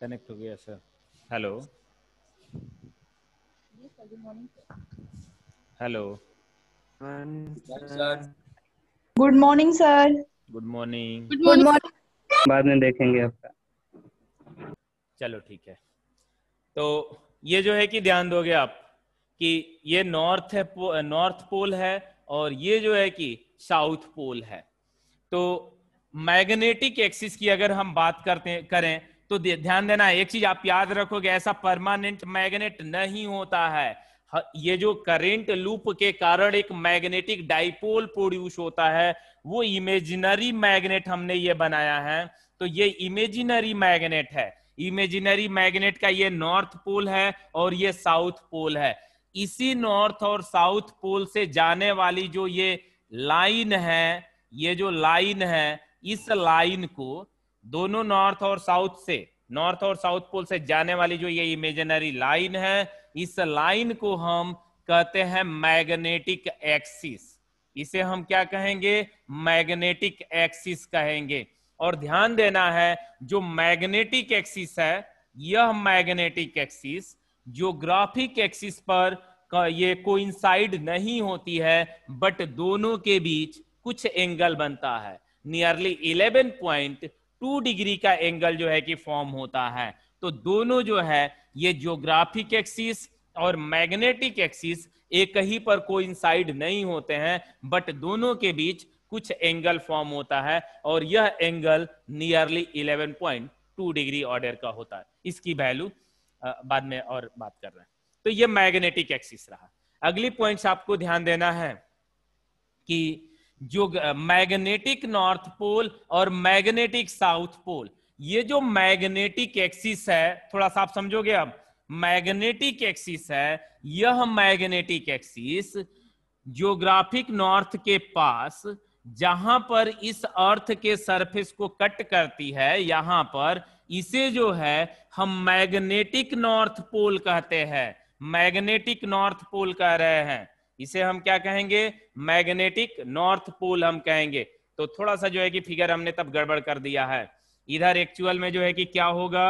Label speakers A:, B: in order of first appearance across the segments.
A: Connect हो गया sir hello hello good morning sir good morning good morning बाद में देखेंगे आपका चलो ठीक है तो ये जो है कि ध्यान दोगे आप कि ये नॉर्थ है नॉर्थ पोल है और ये जो है कि साउथ पोल है तो मैग्नेटिक एक्सिस की अगर हम बात करते करें तो ध्यान देना एक चीज आप याद रखोगे ऐसा परमानेंट मैग्नेट नहीं होता है ये जो करेंट लूप के कारण एक मैग्नेटिक डाइपोल प्रोड्यूस होता है वो इमेजिनरी मैग्नेट हमने ये बनाया है तो ये इमेजिनरी मैग्नेट है इमेजिनरी मैग्नेट का ये नॉर्थ पोल है और ये साउथ पोल है इसी नॉर्थ और साउथ पोल से जाने वाली जो ये लाइन है ये जो लाइन है इस लाइन को दोनों नॉर्थ और साउथ से नॉर्थ और साउथ पोल से जाने वाली जो ये इमेजिनरी लाइन है इस लाइन को हम कहते हैं मैग्नेटिक एक्सिस इसे हम क्या कहेंगे मैग्नेटिक एक्सिस कहेंगे और ध्यान देना है जो मैग्नेटिक एक्सिस है यह मैग्नेटिक एक्सिस ज्योग्राफिक एक्सिस पर ये कोइंसाइड नहीं होती है बट दोनों के बीच कुछ एंगल बनता है नियरली पॉइंट टू डिग्री का एंगल जो है कि फॉर्म होता है तो दोनों जो है ये जियोग्राफिक एक्सिस और मैग्नेटिक एक्सिस एक ही पर कोई नहीं होते हैं बट दोनों के बीच कुछ एंगल फॉर्म होता है और यह एंगल नियरली 11.2 डिग्री ऑर्डर का होता है इसकी वैल्यू बाद में और बात कर रहे हैं तो यह मैग्नेटिक एक्सिस रहा अगली पॉइंट्स आपको ध्यान देना है कि जो मैग्नेटिक नॉर्थ पोल और मैग्नेटिक साउथ पोल ये जो मैग्नेटिक एक्सिस है थोड़ा सा आप समझोगे अब मैग्नेटिक एक्सिस है यह मैग्नेटिक एक्सिस ज्योग्राफिक नॉर्थ के पास जहां पर इस अर्थ के सरफेस को कट करती है यहां पर इसे जो है हम मैग्नेटिक नॉर्थ पोल कहते हैं मैग्नेटिक नॉर्थ पोल कह रहे हैं इसे हम क्या कहेंगे मैग्नेटिक नॉर्थ पोल हम कहेंगे तो थोड़ा सा जो है कि फिगर हमने तब गड़बड़ कर दिया है इधर एक्चुअल में जो है कि क्या होगा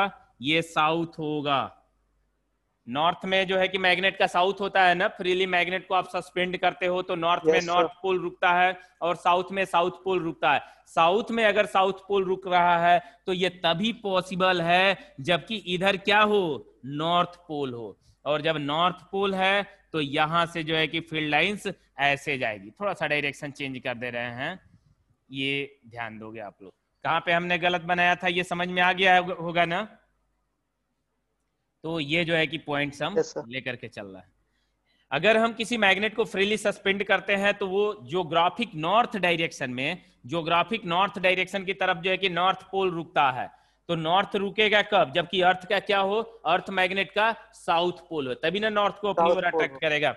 A: ये साउथ होगा नॉर्थ में जो है कि मैग्नेट का साउथ होता है ना फ्रीली मैग्नेट को आप सस्पेंड करते हो तो नॉर्थ yes, में नॉर्थ पोल रुकता है और साउथ में साउथ पोल रुकता है साउथ में अगर साउथ पोल रुक रहा है तो ये तभी पॉसिबल है जबकि इधर क्या हो नॉर्थ पोल हो और जब नॉर्थ पोल है तो यहां से जो है कि फील्ड लाइंस ऐसे जाएगी थोड़ा सा डायरेक्शन चेंज कर दे रहे हैं ये ध्यान दोगे आप लोग कहाँ पे हमने गलत बनाया था ये समझ में आ गया होगा ना तो ये जो है कि पॉइंट्स हम yes, लेकर के चल रहा है अगर हम किसी मैग्नेट को फ्रीली सस्पेंड करते हैं तो वो जोग्राफिक नॉर्थ डायरेक्शन में जोग्राफिक नॉर्थ डायरेक्शन की तरफ जो है कि नॉर्थ पोल रुकता है तो नॉर्थ रुकेगा कब जबकि अर्थ का क्या हो अर्थ मैग्नेट का साउथ पोल हो तभी ना नॉर्थ को अपनी ओर अट्रैक्ट करेगा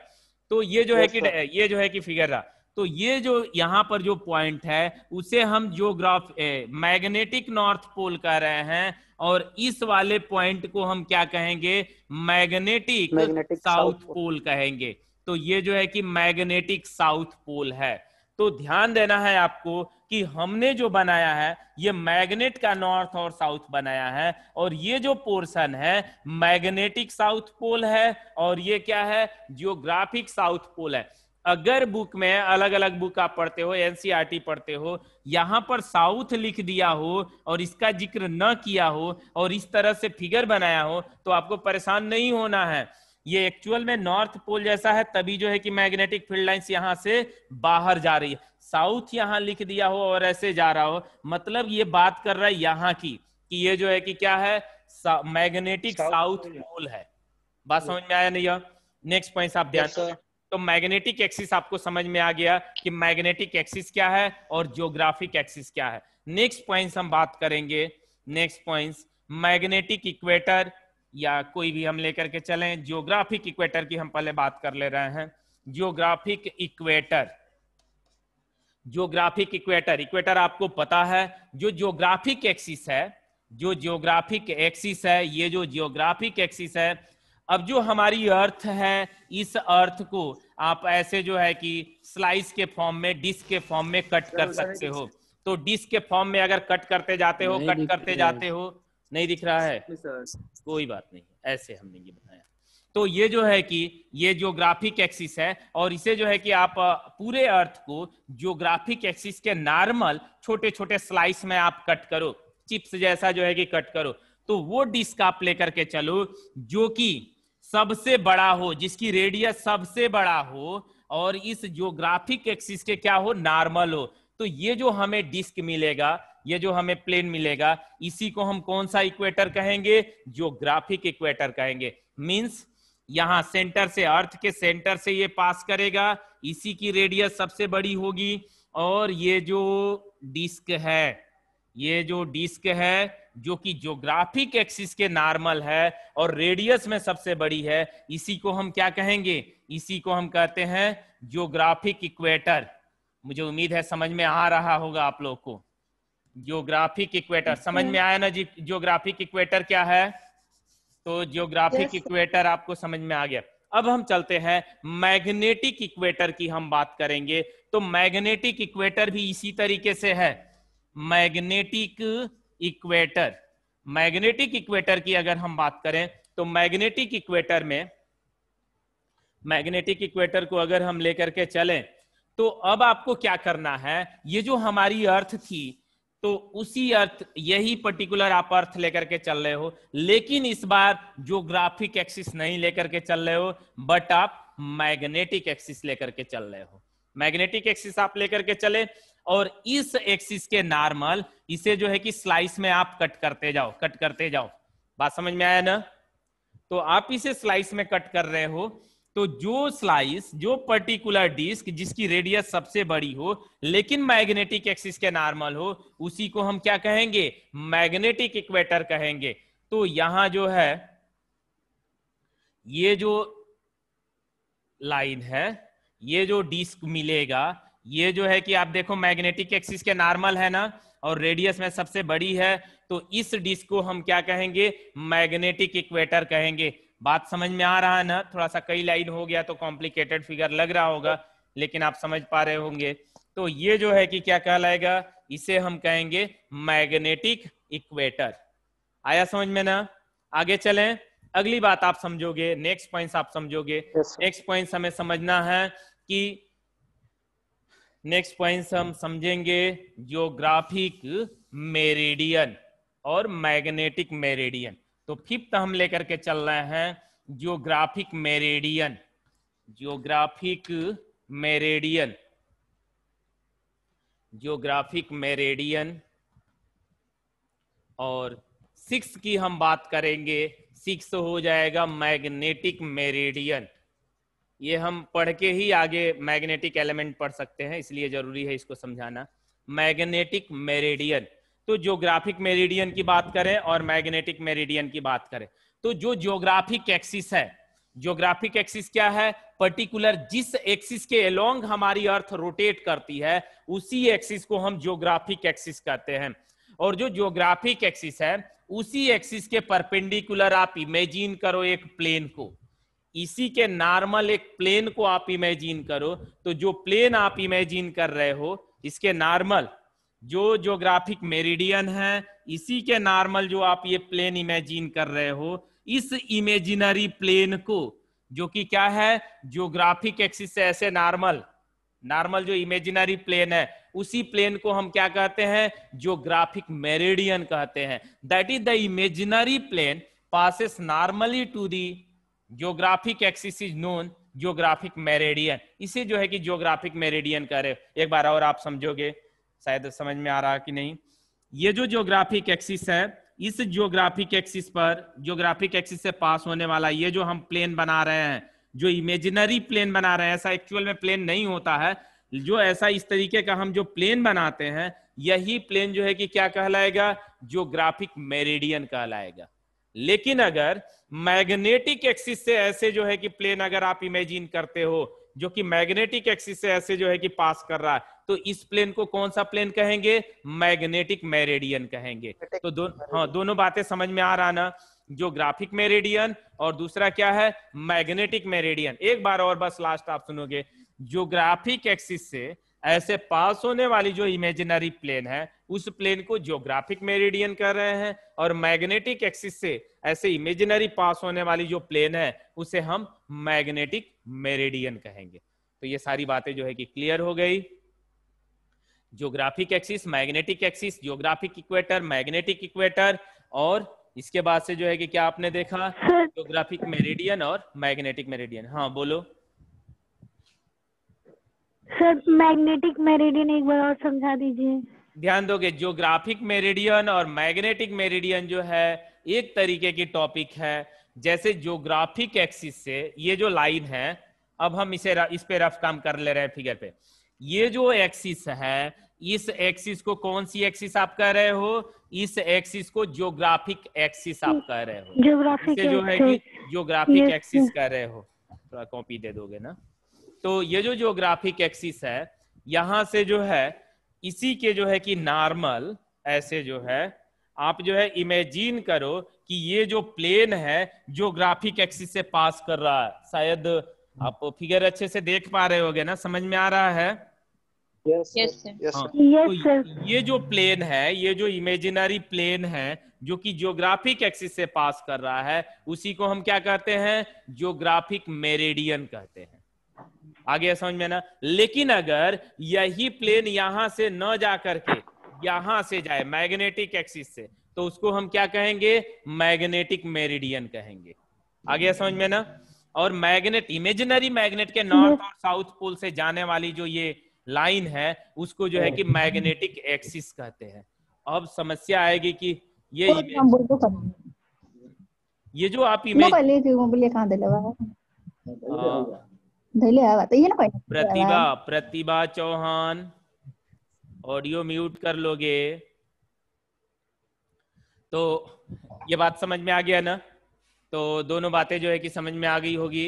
A: तो ये जो है कि ये जो है कि फिगर रहा तो ये जो यहाँ पर जो पॉइंट है उसे हम जियोग्राफ मैग्नेटिक नॉर्थ पोल कह रहे हैं और इस वाले पॉइंट को हम क्या कहेंगे मैग्नेटिक, मैग्नेटिक साउथ पोल कहेंगे तो ये जो है कि मैग्नेटिक साउथ पोल है तो ध्यान देना है आपको कि हमने जो बनाया है ये मैग्नेट का नॉर्थ और साउथ बनाया है और ये जो पोर्शन है मैग्नेटिक साउथ पोल है और ये क्या है जियोग्राफिक साउथ पोल है अगर बुक में अलग अलग बुक आप पढ़ते हो एनसीईआरटी पढ़ते हो यहां पर साउथ लिख दिया हो और इसका जिक्र न किया हो और इस तरह से फिगर बनाया हो तो आपको परेशान नहीं होना है ये एक्चुअल में नॉर्थ पोल जैसा है तभी जो है कि मैग्नेटिक फील्ड लाइंस यहाँ से बाहर जा रही है साउथ यहां लिख दिया हो और ऐसे जा रहा हो मतलब ये बात कर रहा है यहाँ की कि ये जो है कि क्या है मैग्नेटिक साउथ पोल है बात समझ में आया नहीं नेक्स्ट पॉइंट आप ध्यान तो मैग्नेटिक एक्सिस आपको समझ में आ गया कि मैग्नेटिक एक्सिस क्या है और जियोग्राफिक एक्सिस क्या है नेक्स्ट पॉइंट हम बात करेंगे नेक्स्ट पॉइंट्स मैग्नेटिक इक्वेटर या कोई भी हम लेकर के चलें जियोग्राफिक इक्वेटर की हम पहले बात कर ले रहे हैं geographic equator geographic equator equator आपको पता है जो जियोग्राफिक एक्सिस है जो जियोग्राफिक एक्सिस है ये जो जियोग्राफिक एक्सिस है अब जो हमारी अर्थ है इस अर्थ को आप ऐसे जो है कि स्लाइस के फॉर्म में डिस्क के फॉर्म में कट कर सकते हो तो डिस्क के फॉर्म में अगर कट करते जाते हो कट करते जाते हो नहीं दिख रहा है कोई बात नहीं ऐसे हमने ये बताया तो ये जो है कि ये ज्योग्राफिक एक्सिस है और इसे जो है कि आप पूरे अर्थ को ज्योग्राफिक एक्सिस के नॉर्मल छोटे छोटे स्लाइस में आप कट करो चिप्स जैसा जो है कि कट करो तो वो डिस्क आप लेकर के चलो जो कि सबसे बड़ा हो जिसकी रेडियस सबसे बड़ा हो और इस ज्योग्राफिक एक्सिस के क्या हो नॉर्मल हो तो ये जो हमें डिस्क मिलेगा ये जो हमें प्लेन मिलेगा इसी को हम कौन सा इक्वेटर कहेंगे ज्योग्राफिक इक्वेटर कहेंगे मींस यहां सेंटर से अर्थ के सेंटर से ये पास करेगा इसी की रेडियस सबसे बड़ी होगी और ये जो डिस्क है ये जो डिस्क है जो कि ज्योग्राफिक एक्सिस के नॉर्मल है और रेडियस में सबसे बड़ी है इसी को हम क्या कहेंगे इसी को हम कहते हैं ज्योग्राफिक इक्वेटर मुझे उम्मीद है समझ में आ रहा होगा आप लोग को ज्योग्राफिक इक्वेटर समझ में आया ना जी ज्योग्राफिक इक्वेटर क्या है तो जियोग्राफिक इक्वेटर आपको समझ में आ गया अब हम चलते हैं मैग्नेटिक इक्वेटर की हम बात करेंगे तो मैग्नेटिक इक्वेटर भी इसी तरीके से है मैग्नेटिक इक्वेटर मैग्नेटिक इक्वेटर की अगर हम बात करें तो मैग्नेटिक इक्वेटर में मैग्नेटिक इक्वेटर को अगर हम लेकर के चलें तो अब आपको क्या करना है ये जो हमारी अर्थ थी तो उसी अर्थ यही पर्टिकुलर आप अर्थ लेकर के चल रहे हो लेकिन इस बार जो ग्राफिक एक्सिस नहीं लेकर के चल रहे हो बट आप मैग्नेटिक एक्सिस लेकर के चल रहे हो मैग्नेटिक एक्सिस आप लेकर के चले और इस एक्सिस के नॉर्मल इसे जो है कि स्लाइस में आप कट करते जाओ कट करते जाओ बात समझ में आया ना तो आप इसे स्लाइस में कट कर रहे हो तो जो स्लाइस जो पर्टिकुलर डिस्क जिसकी रेडियस सबसे बड़ी हो लेकिन मैग्नेटिक एक्सिस के नॉर्मल हो उसी को हम क्या कहेंगे मैग्नेटिक इक्वेटर कहेंगे तो यहां जो है ये जो लाइन है ये जो डिस्क मिलेगा ये जो है कि आप देखो मैग्नेटिक एक्सिस के नॉर्मल है ना और रेडियस में सबसे बड़ी है तो इस डिस्क को हम क्या कहेंगे मैग्नेटिक इक्वेटर कहेंगे बात समझ में आ रहा है ना थोड़ा सा कई लाइन हो गया तो कॉम्प्लिकेटेड फिगर लग रहा होगा लेकिन आप समझ पा रहे होंगे तो ये जो है कि क्या कहलाएगा इसे हम कहेंगे मैग्नेटिक इक्वेटर आया समझ में ना आगे चलें अगली बात आप समझोगे नेक्स्ट पॉइंट आप समझोगे नेक्स्ट पॉइंट हमें समझना है कि नेक्स्ट पॉइंट हम समझेंगे जियोग्राफिक मेरेडियन और मैग्नेटिक मेरेडियन तो फिफ्थ हम लेकर के चल रहे हैं geographic meridian geographic meridian geographic meridian और सिक्स की हम बात करेंगे सिक्स हो जाएगा मैग्नेटिक मेरेडियन ये हम पढ़ के ही आगे मैग्नेटिक एलिमेंट पढ़ सकते हैं इसलिए जरूरी है इसको समझाना मैग्नेटिक मेरेडियन तो ज्योग्राफिक मेरिडियन की बात करें और मैग्नेटिक मेरिडियन की बात करें तो जो ज्योग्राफिक एक्सिस है ज्योग्राफिक एक्सिस क्या है पर्टिकुलर जिस एक्सिस के अलोंग हमारी अर्थ रोटेट करती है उसी एक्सिस को हम ज्योग्राफिक एक्सिस कहते हैं और जो ज्योग्राफिक एक्सिस है उसी एक्सिस के परपेंडिकुलर आप इमेजिन करो एक प्लेन को इसी के नॉर्मल एक प्लेन को आप इमेजिन करो तो जो प्लेन आप इमेजिन कर रहे हो इसके नॉर्मल जो जोग्राफिक मेरिडियन है इसी के नॉर्मल जो आप ये प्लेन इमेजिन कर रहे हो इस इमेजिनरी प्लेन को जो कि क्या है जोग्राफिक एक्सिस से ऐसे नॉर्मल नॉर्मल जो इमेजिनरी प्लेन है उसी प्लेन को हम क्या कहते हैं ज्योग्राफिक मेरिडियन कहते हैं that is the imaginary plane passes normally to the geographic axis is known geographic meridian इसे जो है कि ज्योग्राफिक मेरेडियन कह रहे एक बार और आप समझोगे शायद समझ में आ रहा कि नहीं ये जो ज्योग्राफिक एक्सिस है इस जियोग्राफिक एक्सिस पर ज्योग्राफिक एक्सिस से पास होने वाला ये जो हम प्लेन बना रहे हैं जो इमेजिनरी प्लेन बना रहे हैं ऐसा एक्चुअल में प्लेन नहीं होता है जो ऐसा इस तरीके का हम जो प्लेन बनाते हैं यही प्लेन जो है कि क्या कहलाएगा ज्योग्राफिक मेरिडियन कहलाएगा लेकिन अगर मैग्नेटिक एक्सिस से ऐसे जो है कि प्लेन अगर आप इमेजिन करते हो जो कि मैग्नेटिक एक्सिस से ऐसे जो है कि पास कर रहा है तो इस प्लेन को कौन सा प्लेन कहेंगे मैग्नेटिक मेरेडियन कहेंगे तो दो, हाँ दोनों बातें समझ में आ रहा ना ज्योग्राफिक मेरेडियन और दूसरा क्या है मैग्नेटिक मेरेडियन एक बार और बस लास्ट आप सुनोगे ज्योग्राफिक एक्सिस से ऐसे पास होने वाली जो इमेजिनरी प्लेन है उस प्लेन को ज्योग्राफिक मेरिडियन कर रहे हैं और मैग्नेटिक एक्सिस से ऐसे इमेजिनरी पास होने वाली जो प्लेन है उसे हम मैग्नेटिक मेरिडियन कहेंगे तो ये सारी बातें जो है कि क्लियर हो गई geographic axis magnetic axis geographic equator magnetic equator और इसके बाद से जो है कि क्या आपने देखा जियोग्राफिक मेरिडियन और मैग्नेटिक मेरिडियन हाँ बोलो सर मैग्नेटिक मेरिडियन एक बार और समझा दीजिए ध्यान दोगे जियोग्राफिक मेरिडियन और मैग्नेटिक मेरिडियन जो है एक तरीके की टॉपिक है जैसे जियोग्राफिक एक्सिस से ये जो लाइन है अब हम इसे इस पे रफ काम कर ले रहे हैं फिगर पे ये जो एक्सिस है इस एक्सिस को कौन सी एक्सिस आप कह रहे हो इस एक्सिस को ज्योग्राफिक एक्सिस आप कह रहे हो ज्योग्राफिक जो है कि ज्योग्राफिक एक्सिस कह रहे हो थोड़ा कॉपी दे दोगे ना तो ये जो ज्योग्राफिक एक्सिस है यहां से जो है इसी के जो है कि नॉर्मल ऐसे जो है आप जो है इमेजिन करो कि ये जो प्लेन है ज्योग्राफिक एक्सिस से पास कर रहा है शायद आप फिगर अच्छे से देख पा रहे होगे ना समझ में आ रहा है हाँ, तो ये जो प्लेन है ये जो इमेजिनरी प्लेन है जो कि ज्योग्राफिक एक्सिस से पास कर रहा है उसी को हम क्या कहते हैं ज्योग्राफिक मेरेडियन कहते हैं आगे समझ में ना लेकिन अगर यही प्लेन यहां से न जा करके यहां से जाए मैग्नेटिक एक्सिस से तो उसको हम क्या कहेंगे मैग्नेटिक मेरिडियन कहेंगे आगे समझ में ना और मैग्नेट इमेजिनरी मैग्नेट के नॉर्थ और साउथ पोल से जाने वाली जो ये लाइन है उसको जो है कि मैग्नेटिक एक्सिस कहते हैं अब समस्या आएगी कि ये तो ये जो आप हाँ। Image Pratibha Pratibha Chauhan audio mute कर लोगे तो ये बात समझ में आ गया ना तो दोनों बातें जो है कि समझ में आ गई होगी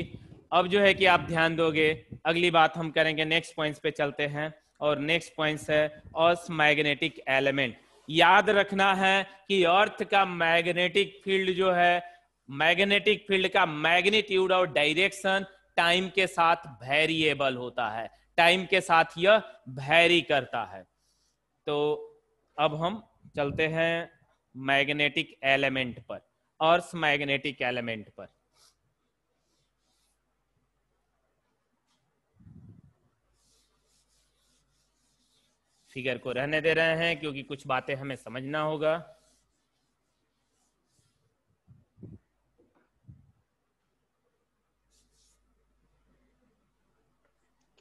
A: अब जो है कि आप ध्यान दोगे अगली बात हम करेंगे नेक्स्ट पॉइंट्स पे चलते हैं और नेक्स्ट पॉइंट्स है अर्थ मैग्नेटिक एलिमेंट याद रखना है कि अर्थ का मैग्नेटिक फील्ड जो है मैग्नेटिक फील्ड का मैग्नेट्यूड और डायरेक्शन टाइम के साथ वेरिएबल होता है टाइम के साथ यह वेरी करता है तो अब हम चलते हैं मैग्नेटिक एलिमेंट पर अर्थ मैग्नेटिक एलिमेंट पर फिगर को रहने दे रहे हैं क्योंकि कुछ बातें हमें समझना होगा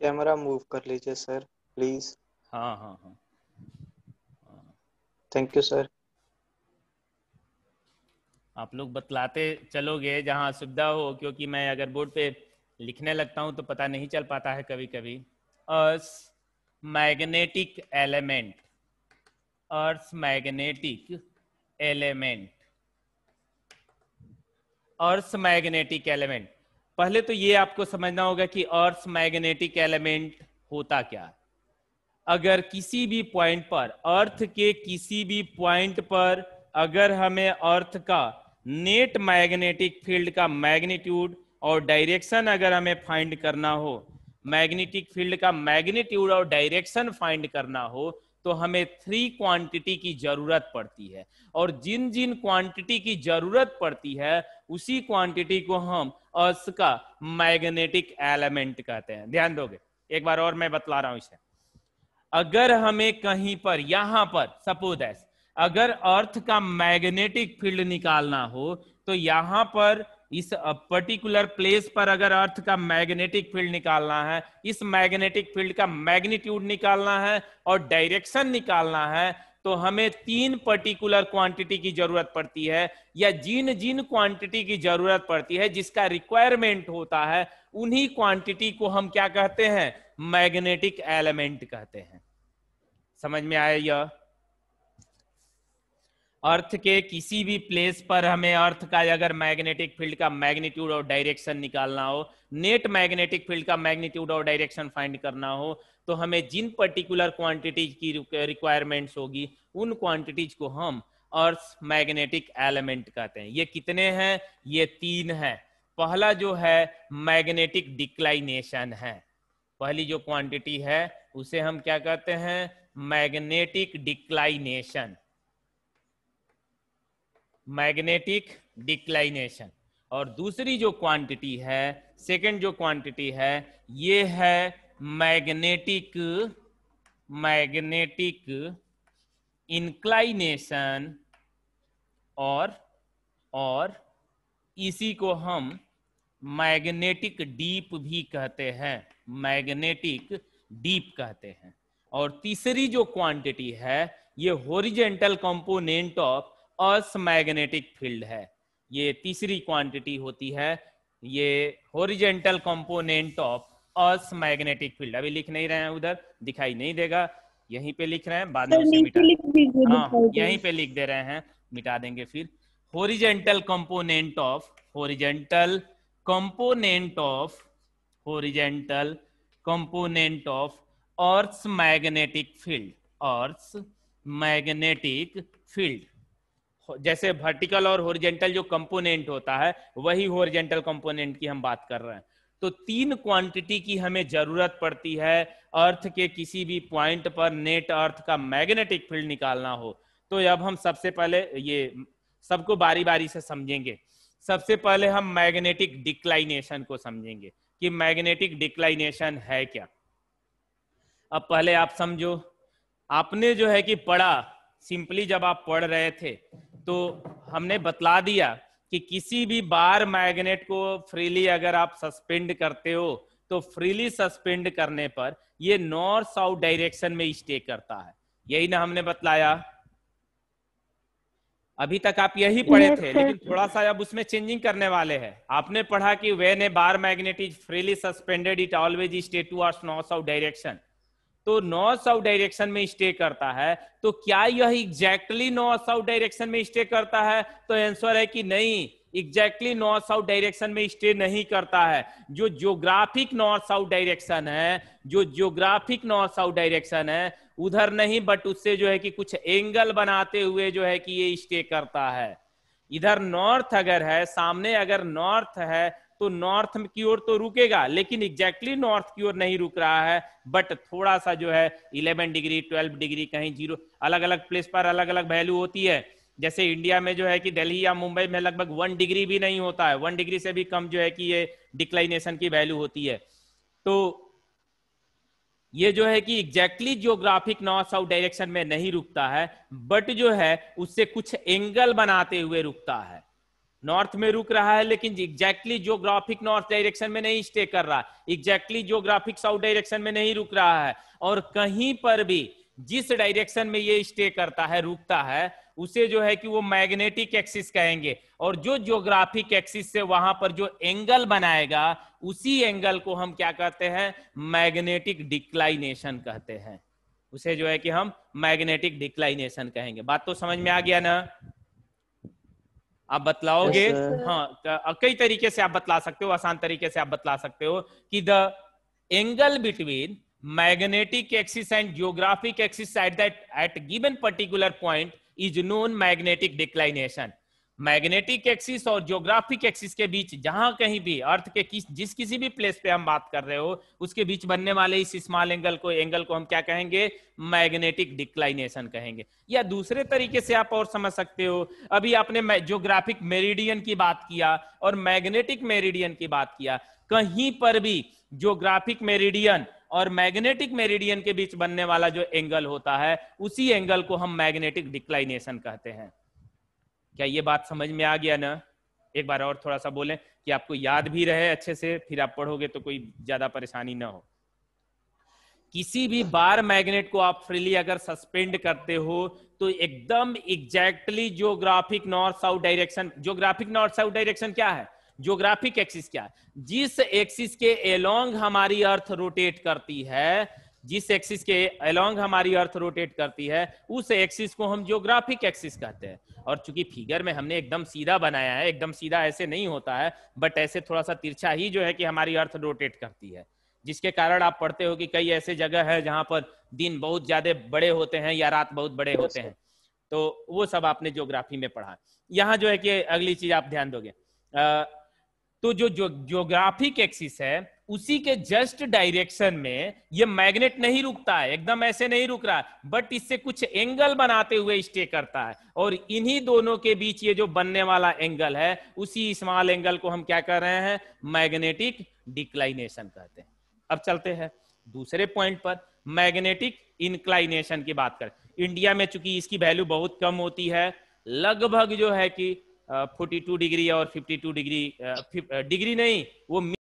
A: कैमरा मूव कर लीजिए सर प्लीज हाँ हाँ हाँ थैंक यू सर आप लोग बतलाते चलोगे जहां असुविधा हो क्योंकि मैं अगर बोर्ड पे लिखने लगता हूं तो पता नहीं चल पाता है कभी कभी अस magnetic element earth magnetic element earth magnetic element पहले तो ये आपको समझना होगा कि अर्थ मैग्नेटिक एलिमेंट होता क्या है अगर किसी भी पॉइंट पर अर्थ के किसी भी पॉइंट पर अगर हमें अर्थ का नेट मैग्नेटिक फील्ड का मैग्नीट्यूड और डायरेक्शन अगर हमें फाइंड करना हो मैग्नेटिक फील्ड का मैग्नीट्यूड और डायरेक्शन फाइंड करना हो तो हमें थ्री क्वांटिटी की जरूरत पड़ती है और जिन जिन क्वांटिटी की जरूरत पड़ती है उसी क्वांटिटी को हम अर्थ का मैग्नेटिक एलिमेंट कहते हैं ध्यान दोगे एक बार और मैं बतला रहा हूं इसे अगर हमें कहीं पर यहां पर सपोज ऐसे अगर अर्थ का मैग्नेटिक फील्ड निकालना हो तो यहां पर इस पर्टिकुलर प्लेस पर अगर अर्थ का मैग्नेटिक फील्ड निकालना है इस मैग्नेटिक फील्ड का मैग्नीट्यूड निकालना है और डायरेक्शन निकालना है तो हमें तीन पर्टिकुलर क्वांटिटी की जरूरत पड़ती है या जिन जिन क्वांटिटी की जरूरत पड़ती है जिसका रिक्वायरमेंट होता है उन्हीं क्वांटिटी को हम क्या कहते हैं मैग्नेटिक एलिमेंट कहते हैं समझ में आया यह अर्थ के किसी भी प्लेस पर हमें अर्थ का अगर मैग्नेटिक फील्ड का मैग्नीट्यूड और डायरेक्शन निकालना हो नेट मैग्नेटिक फील्ड का मैग्नीट्यूड और डायरेक्शन फाइंड करना हो तो हमें जिन पर्टिकुलर क्वांटिटीज की रिक्वायरमेंट्स होगी उन क्वांटिटीज को हम अर्थ मैग्नेटिक एलिमेंट कहते हैं ये कितने हैं ये तीन है पहला जो है मैग्नेटिक डिक्लाइनेशन है पहली जो क्वांटिटी है उसे हम क्या कहते हैं मैग्नेटिक डिक्लाइनेशन मैग्नेटिक डिक्लाइनेशन और दूसरी जो क्वांटिटी है सेकंड जो क्वांटिटी है ये है मैग्नेटिक मैग्नेटिक इंक्लाइनेशन और और इसी को हम मैग्नेटिक डीप भी कहते हैं मैग्नेटिक डीप कहते हैं और तीसरी जो क्वांटिटी है ये horizontal component of earth magnetic field है ये तीसरी क्वांटिटी होती है ये horizontal component of earth magnetic field अभी लिख नहीं रहे हैं उधर दिखाई नहीं देगा यहीं पे लिख रहे हैं बाद में हाँ यहीं पे लिख दे रहे हैं मिटा देंगे फिर horizontal component of horizontal component of horizontal component of earth magnetic field earth magnetic field जैसे वर्टिकल और होरिजेंटल जो कंपोनेंट होता है वही होरिजेंटल कंपोनेंट की हम बात कर रहे हैं तो तीन क्वांटिटी की हमें जरूरत पड़ती है अर्थ के किसी भी पॉइंट पर नेट अर्थ का मैग्नेटिक फील्ड निकालना हो तो अब हम सबसे पहले ये सबको बारी बारी से समझेंगे सबसे पहले हम मैग्नेटिक डिक्लाइनेशन को समझेंगे कि मैग्नेटिक डिक्लाइनेशन है क्या अब पहले आप समझो आपने जो है कि पढ़ा सिंपली जब आप पढ़ रहे थे तो हमने बतला दिया कि किसी भी बार मैग्नेट को फ्रीली अगर आप सस्पेंड करते हो तो फ्रीली सस्पेंड करने पर ये नॉर्थ साउथ डायरेक्शन में स्टे करता है यही ना हमने बतलाया अभी तक आप यही पढ़े थे लेकिन थोड़ा सा अब उसमें चेंजिंग करने वाले हैं आपने पढ़ा कि when a bar magnet is freely suspended it always stay towards north south direction तो नॉर्थ साउथ डायरेक्शन में स्टे करता है तो क्या यह एग्जैक्टली नॉर्थ साउथ डायरेक्शन में स्टे करता है तो आंसर है कि नहीं एग्जैक्टली नॉर्थ साउथ डायरेक्शन में स्टे नहीं करता है जो ज्योग्राफिक नॉर्थ साउथ डायरेक्शन है जो ज्योग्राफिक नॉर्थ साउथ डायरेक्शन है उधर नहीं बट उससे जो है कि कुछ एंगल बनाते हुए जो है कि ये स्टे करता है इधर नॉर्थ अगर है सामने अगर नॉर्थ है तो नॉर्थ की ओर तो रुकेगा लेकिन एग्जैक्टली नॉर्थ की ओर नहीं रुक रहा है बट थोड़ा सा जो है 11 डिग्री 12 डिग्री कहीं जीरो अलग अलग प्लेस पर अलग अलग वैल्यू होती है जैसे इंडिया में जो है कि दिल्ली या मुंबई में लगभग वन डिग्री भी नहीं होता है वन डिग्री से भी कम जो है कि ये डिक्लाइनेशन की वैल्यू होती है तो ये जो है कि exactly geographic north south direction में नहीं रुकता है बट जो है उससे कुछ एंगल बनाते हुए रुकता है नॉर्थ में रुक रहा है लेकिन एग्जैक्टली जोग्राफिक नॉर्थ डायरेक्शन में नहीं स्टे कर रहा एग्जैक्टली जोग्राफिक साउथ डायरेक्शन में नहीं रुक रहा है और कहीं पर भी जिस डायरेक्शन में ये स्टे करता है रुकता है उसे जो है कि वो मैग्नेटिक एक्सिस कहेंगे और जो ज्योग्राफिक एक्सिस से वहां पर जो एंगल बनाएगा उसी एंगल को हम क्या कहते हैं मैग्नेटिक डिक्लाइनेशन कहते हैं उसे जो है कि हम मैग्नेटिक डिक्लाइनेशन कहेंगे बात तो समझ में आ गया ना आप बतलाओगे हाँ तो कई तरीके से आप बतला सकते हो आसान तरीके से आप बतला सकते हो कि the angle between magnetic axis and geographic axis at that at given particular point is known magnetic declination magnetic axis और ज्योग्राफिक एक्सिस के बीच जहां कहीं भी अर्थ के किस जिस किसी भी प्लेस पे हम बात कर रहे हो उसके बीच बनने वाले इस स्मॉल एंगल को एंगल को हम क्या कहेंगे मैग्नेटिक डिक्लाइनेशन कहेंगे या दूसरे तरीके से आप और समझ सकते हो अभी आपने ज्योग्राफिक मेरिडियन की बात किया और मैग्नेटिक मेरिडियन की बात किया कहीं पर भी ज्योग्राफिक मेरिडियन और मैग्नेटिक मेरिडियन के बीच बनने वाला जो एंगल होता है उसी एंगल को हम मैग्नेटिक डिक्लाइनेशन कहते हैं क्या ये बात समझ में आ गया ना एक बार और थोड़ा सा बोलें कि आपको याद भी रहे अच्छे से फिर आप पढ़ोगे तो कोई ज्यादा परेशानी ना हो किसी भी बार मैग्नेट को आप फ्रीली अगर सस्पेंड करते हो तो एकदम exactly geographic north south direction geographic north south direction क्या है ज्योग्राफिक एक्सिस क्या है जिस एक्सिस के एलोंग हमारी अर्थ रोटेट करती है जिस एक्सिस के अलोंग हमारी अर्थ रोटेट करती है उस एक्सिस को हम जियोग्राफिक एक्सिस कहते हैं और चूंकि फिगर में हमने एकदम सीधा बनाया है एकदम सीधा ऐसे नहीं होता है बट ऐसे थोड़ा सा तिरछा ही जो है कि हमारी अर्थ रोटेट करती है जिसके कारण आप पढ़ते हो कि कई ऐसे जगह है जहां पर दिन बहुत ज्यादा बड़े होते हैं या रात बहुत बड़े होते हैं तो वो सब आपने ज्योग्राफी में पढ़ा यहाँ जो है कि अगली चीज आप ध्यान दोगे तो जो ज्योग्राफिक एक्सिस है उसी के जस्ट डायरेक्शन में ये मैग्नेट नहीं रुकता है एकदम ऐसे नहीं रुक रहा बट इससे कुछ एंगल बनाते हुए स्टे करता है और इन्हीं दोनों के बीच ये जो बनने वाला एंगल है उसी स्मॉल एंगल को हम क्या कर रहे हैं मैग्नेटिक डिक्लाइनेशन कहते हैं अब चलते हैं दूसरे पॉइंट पर मैग्नेटिक इंक्लाइनेशन की बात करें इंडिया में चूंकि इसकी वैल्यू बहुत कम होती है लगभग जो है कि फोर्टी डिग्री और फिफ्टी डिग्री डिग्री नहीं वो